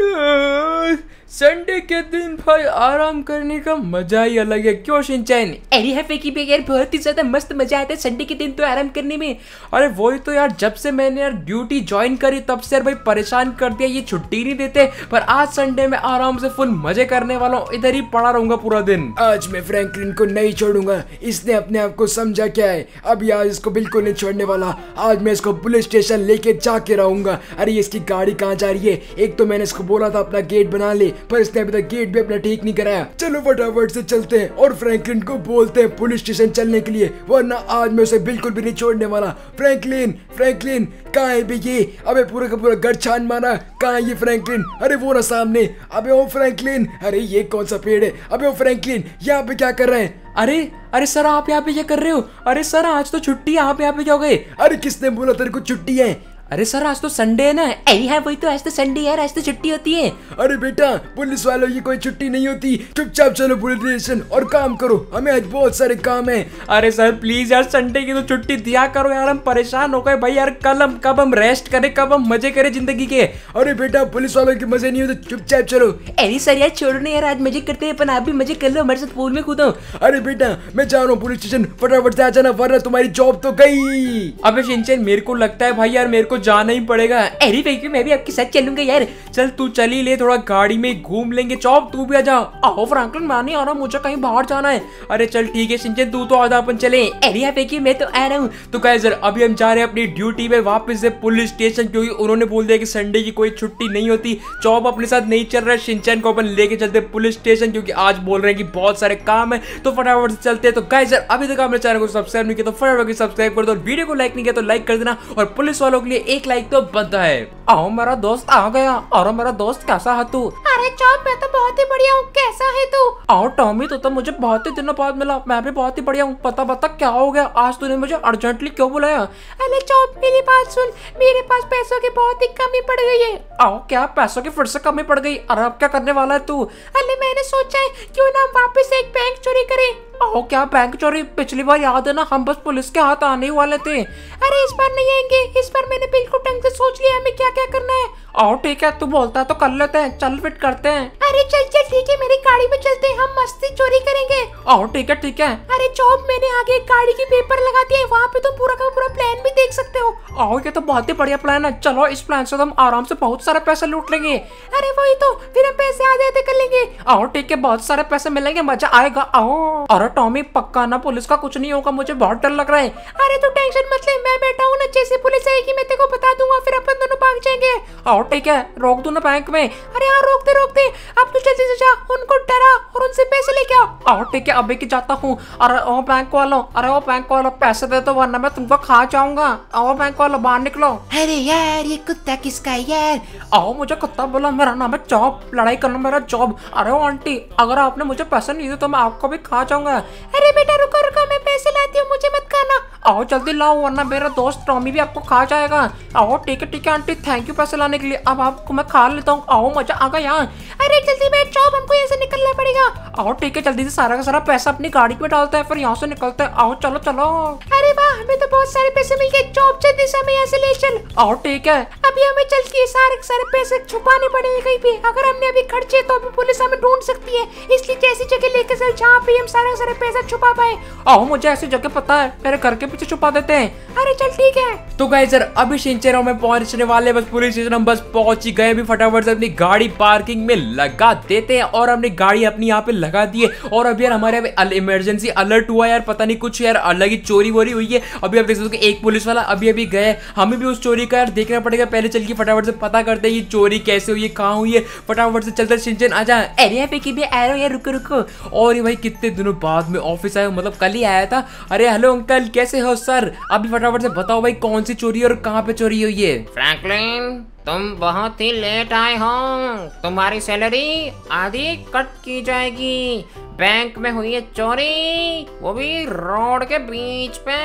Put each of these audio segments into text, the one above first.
Uh, Sunday के दिन भाई आराम करने का मजा ही अलग है क्यों सिंचाई अरे हाँ फेंकी भाई बहुत ही ज़्यादा मस्त मजा आता है संडे के दिन तो आराम करने में अरे वही तो यार जब से मैंने यार ड्यूटी ज्वाइन करी तब से यार भाई परेशान कर दिया ये छुट्टी नहीं देते पर आज संडे में आराम से फुल मजे करने वाला हूँ इधर ही पड़ा रहूंगा पूरा दिन आज मैं फ्रेंकलिन को नहीं छोड़ूंगा इसने अपने आप को समझा क्या है अब यार इसको बिल्कुल नहीं छोड़ने वाला आज मैं इसको पुलिस स्टेशन लेके जाके रहूंगा अरे इसकी गाड़ी कहाँ जा रही है एक तो मैंने इसको बोला था अपना गेट बना ले पर इसने अभी तक गेट भी अपना ठीक नहीं कराया चलो फटाफट से चलते हैं और फ्रैंकलिन को बोलते हैं पुलिस स्टेशन चलने के लिए वरना आज मैं उसे बिल्कुल भी नहीं छोड़ने वाला फ्रैंकलिन फ्रैंकलिन कहा है भी ये अबे पूरा का पूरा घर छान मारा कहा है ये फ्रैंकलिन अरे वो ना सामने अबे ओ फ्रैंकलिन अरे ये कौन सा पेड़ है अबे ओ फ्रैंकलिन यहाँ पे क्या कर रहे हैं अरे अरे सर आप यहाँ पे क्या कर रहे हो अरे सर आज तो छुट्टी आप यहाँ पे क्या हो गए अरे किसने बोला तेरे को छुट्टी है अरे सर आज तो संडे है ना अरे है वही तो आज तो संडे यार आज तो छुट्टी होती है अरे बेटा पुलिस वालों की कोई छुट्टी नहीं होती चुपचाप चलो पुलिस स्टेशन और काम करो हमें आज बहुत सारे काम है अरे सर प्लीज यार संडे की तो छुट्टी दिया करो यार हम परेशान हो गए भाई यार कल हम कब हम रेस्ट करें कब हम मजे करे जिंदगी के अरे बेटा पुलिस वालों के मजे नहीं होते चुपचाप चलो अरे सर यार छोड़ो नहीं यार आज मजे करते हैं पर आप भी मजे कर लो हमारे साथ पूल में कूदो अरे बेटा मैं जा रहा हूँ पुलिस स्टेशन फटाफट से आ जाना वरना तुम्हारी जॉब तो गई अभी मेरे को लगता है भाई यार मेरे को जाना ही पड़ेगा अरे भाई मैं भी आपके साथ चलूंगा यार चल तू चल ही ले थोड़ा गाड़ी में घूम लेंगे चौप तू भी आ जा आओ फ्रैंकलिन मैं नहीं आ रहा मुझे कहीं बाहर जाना है अरे चल ठीक है सिंचन तू तो आधा अपन चले अरे यार फेंकी मैं तो आ रहा हूँ तो कहे सर अभी हम जा रहे हैं अपनी ड्यूटी में वापस से पुलिस स्टेशन क्योंकि उन्होंने बोल दिया कि संडे की कोई छुट्टी नहीं होती चौप अपने साथ नहीं चल रहा है सिंचन को अपन लेके चलते पुलिस स्टेशन क्योंकि आज बोल रहे हैं कि बहुत सारे काम है तो फटाफट से चलते हैं तो गाय सर अभी तक आपने चैनल को सब्सक्राइब नहीं किया तो फटाफट सब्सक्राइब कर दो वीडियो को लाइक नहीं किया तो लाइक कर देना और पुलिस वालों के लिए एक लाइक तो बनता है आओ मेरा दोस्त आ गया और मेरा दोस्त कैसा है तू अरे चौप मैं तो बहुत ही बढ़िया हूँ कैसा है तू आओ टॉमी तो, तो मुझे बहुत ही दिनों बाद मिला मैं भी बहुत ही बढ़िया हूँ पता पता क्या हो गया आज तूने मुझे अर्जेंटली क्यों बुलाया अरे चौप मेरी बात सुन मेरे पास पैसों की बहुत ही कमी पड़ गई है आओ क्या पैसों की फिर से कमी पड़ गई अरे अब क्या करने वाला है तू अरे मैंने सोचा है क्यों ना वापस एक बैंक चोरी करे आओ क्या बैंक चोरी पिछली बार याद है ना हम बस पुलिस के हाथ आने ही वाले थे अरे इस बार नहीं आएंगे इस बार मैंने बिल्कुल ढंग से सोच लिया हमें क्या क्या करना है आओ ठीक है तू बोलता है तो कर लेते हैं चल फिट करते हैं अरे चल चल ठीक है मेरी गाड़ी में चलते हैं हम मस्ती चोरी करेंगे आओ ठीक है ठीक है अरे चौब मैंने आगे गाड़ी की पेपर लगा दी है वहाँ पे तुम तो पूरा का पूरा प्लान भी देख सकते हो आओ ये तो बहुत ही बढ़िया प्लान है चलो इस प्लान से तो हम आराम से बहुत सारा पैसा लूट लेंगे अरे वही तो फिर हम पैसे आधे आधे कर लेंगे आओ ठीक है बहुत सारे पैसे मिलेंगे मजा आएगा आओ और टॉमी पक्का ना पुलिस का कुछ नहीं होगा मुझे बहुत डर लग रहा है अरे तू टेंशन मत ले मैं बैठा हूँ अच्छे से पुलिस आएगी मैं तेरे को बता दूंगा फिर अपन दोनों भाग जाएंगे और ठीक है रोक दू ना बैंक में अरे यहाँ रोक दे रोक दे अब तू जल्दी से जा उनको डरा और उनसे पैसे लेके आओ और ठीक है अभी की जाता हूँ अरे ओ बैंक वालों अरे ओ बैंक वालों पैसे दे दो वरना मैं तुमको खा जाऊंगा आओ बैंक वालों बाहर निकलो अरे यार ये कुत्ता किसका है यार आओ मुझे कुत्ता बोला मेरा नाम है जॉब लड़ाई करना मेरा जॉब अरे आंटी अगर आपने मुझे पैसे नहीं दिए तो मैं आपको भी खा जाऊंगा अरे बेटा रुको रुको मैं पैसे लाती हूँ मुझे मत आओ जल्दी लाओ वरना मेरा दोस्त टॉमी भी आपको खा जाएगा आओ ठीक है ठीक है आंटी थैंक यू पैसे लाने के लिए अब आपको मैं खा लेता हूँ आओ मजा आ गया अरे जल्दी बैठ जाओ हमको यहाँ से निकलना पड़ेगा आओ ठीक है जल्दी से सारा का सारा पैसा अपनी गाड़ी में डालते हैं फिर यहाँ से निकलते हैं आओ चलो चलो अरे वाह हमें तो बहुत सारे पैसे मिल गए जॉब जल्दी से हमें यहाँ से ले चल आओ ठीक है अभी हमें चल के सारे सारे पैसे छुपाने पड़ेंगे कहीं भी अगर हमने अभी खर्चे तो अभी पुलिस हमें ढूंढ सकती है इसलिए जैसी जगह लेके चल जहाँ पे हम सारा सारा पैसा छुपा पाए आओ मुझे ऐसी जगह पता है मेरे घर के पीछे छुपा देते हैं अरे चल ठीक है तो गए सर अभी सिंचेरों में पहुंचने वाले बस पुलिस स्टेशन हम बस पहुंच ही गए फटाफट से अपनी गाड़ी पार्किंग में लगा देते हैं और हमने गाड़ी अपनी यहाँ पे लगा दी है और अभी यार हमारे इमरजेंसी अलर्ट हुआ यार पता नहीं कुछ यार अलग ही चोरी वोरी हुई है अभी आप देख सकते एक पुलिस वाला अभी अभी गए हमें भी उस चोरी का यार देखना पड़ेगा पहले चल के फटाफट से पता करते हैं ये चोरी कैसे हुई है कहाँ हुई है फटाफट से चलते सिंचन आ जाए अरे पे की भी आ रहा यार रुको रुको और ये भाई कितने दिनों बाद में ऑफिस आया मतलब कल ही आया था अरे हेलो अंकल कैसे हो सर अभी फटाफट से बताओ भाई कौन सी चोरी और कहाँ पे चोरी हुई है फ्रैंकलिन तुम बहुत ही लेट आए हो तुम्हारी सैलरी आधी कट की जाएगी बैंक में हुई है चोरी वो भी रोड के बीच पे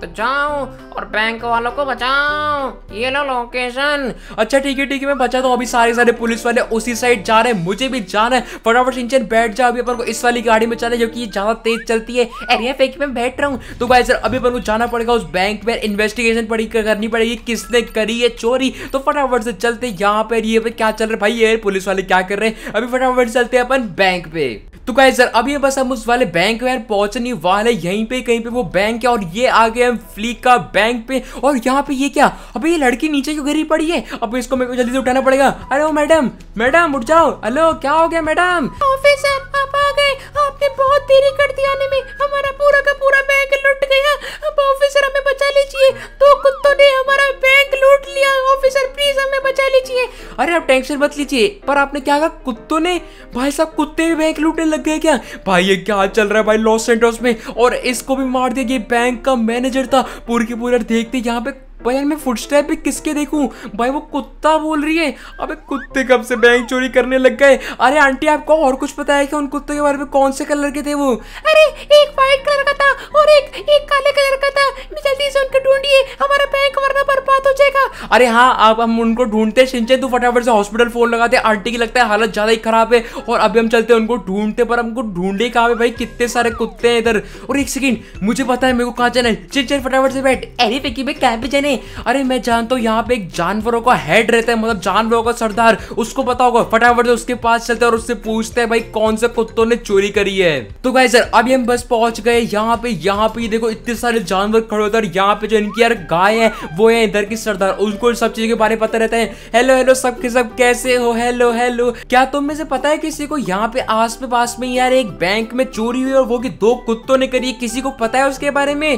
तो जाओ और बैंक वालों को बचाओ ये लो लोकेशन अच्छा ठीक है ठीक है मैं बचा तो अभी सारे सारे पुलिस वाले उसी साइड जा रहे हैं मुझे भी जाना है फटाफट इंजन बैठ जाओ अभी अपन को इस वाली गाड़ी में चले जो की ज्यादा तेज चलती है अरे फेंकी में बैठ रहा हूँ तो भाई सर अभी अपन को जाना पड़ेगा उस बैंक में इन्वेस्टिगेशन पड़ी करनी पड़ेगी किसने करी है चोरी तो फटाफट से चलते यहाँ पे ये क्या चल रहा है भाई ये पुलिस वाले क्या कर रहे हैं अभी फटाफट चलते हैं अपन बैंक पे तो गाइज सर अभी बस हम उस वाले बैंक में पहुंचने वाले यहीं पे कहीं पे वो बैंक है और ये आ गए हम फ्लीक का बैंक पे और यहाँ पे ये क्या अबे ये लड़की नीचे क्यों गिरी पड़ी है अब इसको मेरे को जल्दी से उठाना पड़ेगा अरे मैडम मैडम उठ जाओ हेलो क्या हो गया मैडम ऑफिसर आप आ गए आपने बहुत देरी कर दी आने में हमारा पूरा का पूरा बैंक लुट गया अब ऑफिसर हमें बचा लीजिए दो कुत्तों ने हमारा बैंक लूट लिया ऑफिसर प्लीज हमें बचा लीजिए अरे आप टेंशन मत लीजिए पर आपने क्या कहा कुत्तों ने भाई साहब कुत्ते भी बैंक लूटने लग गए क्या भाई ये क्या चल रहा है भाई लॉस सेंटर्स में और इसको भी मार दिया ये बैंक का मैनेजर था पूरी की पूरी देखते यहाँ पे भाई यार मैं फुटस्टेप पे किसके देखूं भाई वो कुत्ता बोल रही है अबे कुत्ते कब से बैंक चोरी करने लग गए अरे आंटी आपको और कुछ पता है कि उन कुत्तों के बारे में कौन से कलर के थे वो अरे एक व्हाइट कलर का था और एक एक काले कलर का था जल्दी से उनको ढूंढिए हमारा बैंक वरना बर्बाद हो जाएगा अरे हाँ अब हम उनको ढूंढते सिंचे तू फटाफट से हॉस्पिटल फोन लगाते आंटी की लगता है हालत ज्यादा ही खराब है और अभी हम चलते हैं उनको ढूंढते पर हमको ढूंढे कहा भाई कितने सारे कुत्ते हैं इधर और एक सेकंड मुझे पता है मेरे को कहाँ जाना है चिंचन फटाफट से बैठ अरे पिकी भाई कहाँ पे जाने नहीं अरे मैं जानता हूँ यहाँ पे एक जानवरों का हेड रहता है मतलब जानवरों का सरदार उसको पता होगा फटाफट से उसके पास चलते और उससे पूछते हैं भाई कौन से कुत्तों ने चोरी करी है तो भाई सर अभी हम बस पहुंच गए यहाँ पे यहाँ पे देखो इतने सारे जानवर खड़े होते हैं यहाँ पे जो इनकी यार गाय है वो है इधर की सरदार उनको सब चीज के बारे में पता रहता है हेलो हेलो सब के सब कैसे हो हेलो हेलो क्या तुम में से पता है किसी को यहाँ पे आस पास में यार एक बैंक में चोरी हुई और वो की दो कुत्तों ने करी किसी को पता है उसके बारे में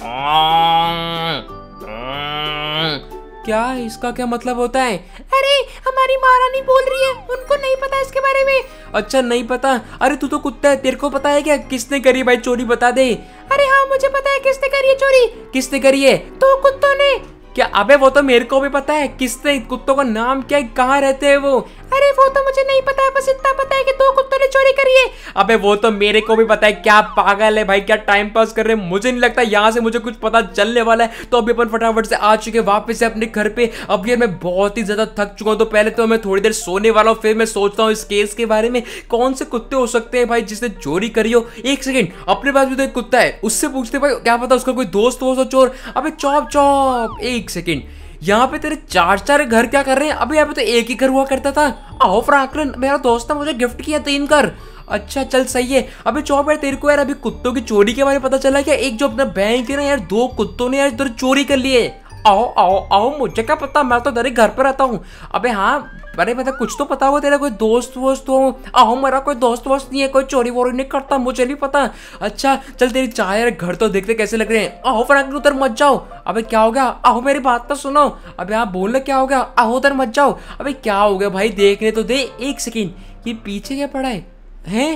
हाँ। क्या इसका क्या मतलब होता है अरे हमारी महारानी बोल रही है उनको नहीं पता इसके बारे में अच्छा नहीं पता अरे तू तो कुत्ता है तेरे को पता है क्या किसने करी भाई चोरी बता दे अरे हाँ मुझे पता है किसने करी है चोरी किसने करी है तो कुत्तों ने क्या अबे वो तो मेरे को भी पता है किसने कुत्तों का नाम क्या है कहाँ रहते हैं वो अरे वो तो मुझे नहीं पता है बस इतना पता है कि दो कुत्तों ने चोरी करी है अबे वो तो मेरे को भी पता है क्या पागल है भाई क्या टाइम पास कर रहे हैं मुझे नहीं लगता यहाँ से मुझे कुछ पता चलने वाला है तो अभी अपन फटाफट से आ चुके हैं वापस से अपने घर पे अब यार मैं बहुत ही ज्यादा थक चुका हूँ तो पहले तो मैं थोड़ी देर सोने वाला हूँ फिर मैं सोचता हूँ इस केस के बारे में कौन से कुत्ते हो सकते हैं भाई जिसने चोरी करी हो एक सेकेंड अपने पास भी तो एक कुत्ता है उससे पूछते भाई क्या पता उसका कोई दोस्त हो सो चोर अबे चौप चौप एक सेकेंड यहाँ पे तेरे चार चार घर क्या कर रहे हैं अभी यहाँ पे तो एक ही घर हुआ करता था आओ फ्रैंकलिन मेरा दोस्त ने मुझे गिफ्ट किया तीन घर अच्छा चल सही है अभी चौप यार तेरे को यार अभी कुत्तों की चोरी के बारे में पता चला क्या एक जो अपना बैंक है ना यार दो कुत्तों ने यार इधर चोरी कर लिए आओ आओ आओ मुझे क्या पता मैं तो तेरे घर पर रहता हूँ अबे हाँ अरे मतलब कुछ तो पता हो तेरा कोई दोस्त वोस्त तो हो आओ मेरा कोई दोस्त वोस्त नहीं है कोई चोरी वोरी नहीं करता मुझे नहीं पता अच्छा चल तेरी चाय अरे घर तो देखते कैसे लग रहे हैं आहो फ्रैंकलिन उधर मत जाओ अबे क्या हो गया आहो मेरी बात तो सुनो अबे आप हाँ, बोल क्या हो गया आहो उधर मत जाओ अबे क्या हो गया भाई देखने तो दे एक सेकेंड ये पीछे क्या पड़ा है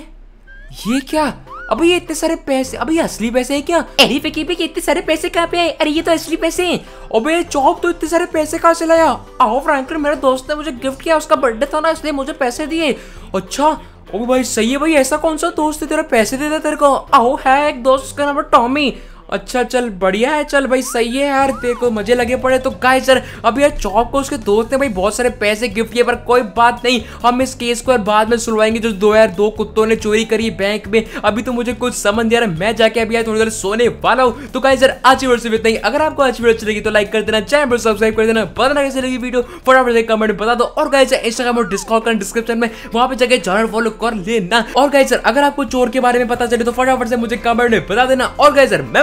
ये क्या अभी ये इतने सारे पैसे अभी ये असली पैसे है क्या अरे फिकी भाई इतने सारे पैसे कहाँ पे आए अरे ये तो असली पैसे हैं अबे चौक तो इतने सारे पैसे कहाँ से लाया आओ फ्रैंकलिन मेरा दोस्त ने मुझे गिफ्ट किया उसका बर्थडे था ना इसलिए मुझे पैसे दिए अच्छा ओ भाई सही है भाई ऐसा कौन सा दोस्त है तेरा पैसे देता तेरे को आओ है एक दोस्त का नाम टॉमी अच्छा चल बढ़िया है चल भाई सही है यार तेरे को मजे लगे पड़े तो गाय सर अभी यार चौक को उसके दोस्त ने भाई बहुत सारे पैसे गिफ्ट किए पर कोई बात नहीं हम इस केस को यार बाद में सुनवाएंगे जो दो यार दो कुत्तों ने चोरी करी बैंक में अभी तो मुझे कुछ समझ यार मैं जाके अभी यार थोड़ी देर सोने वाला हूँ तो गाय सर आज वीडियो से नहीं अगर आपको अच्छी वीडियो अच्छी लगी तो लाइक कर देना चैनल सब्सक्राइब कर देना बताना कैसे लगी वीडियो फटाफट से कमेंट बता दो और सर इंस्टाग्राम और डिस्कॉल कर डिस्क्रिप्शन में वहां पे जाके जॉइन फॉलो कर लेना और सर अगर आपको चोर के बारे में पता चले तो फटाफट से मुझे कमेंट में बता देना और सर मैं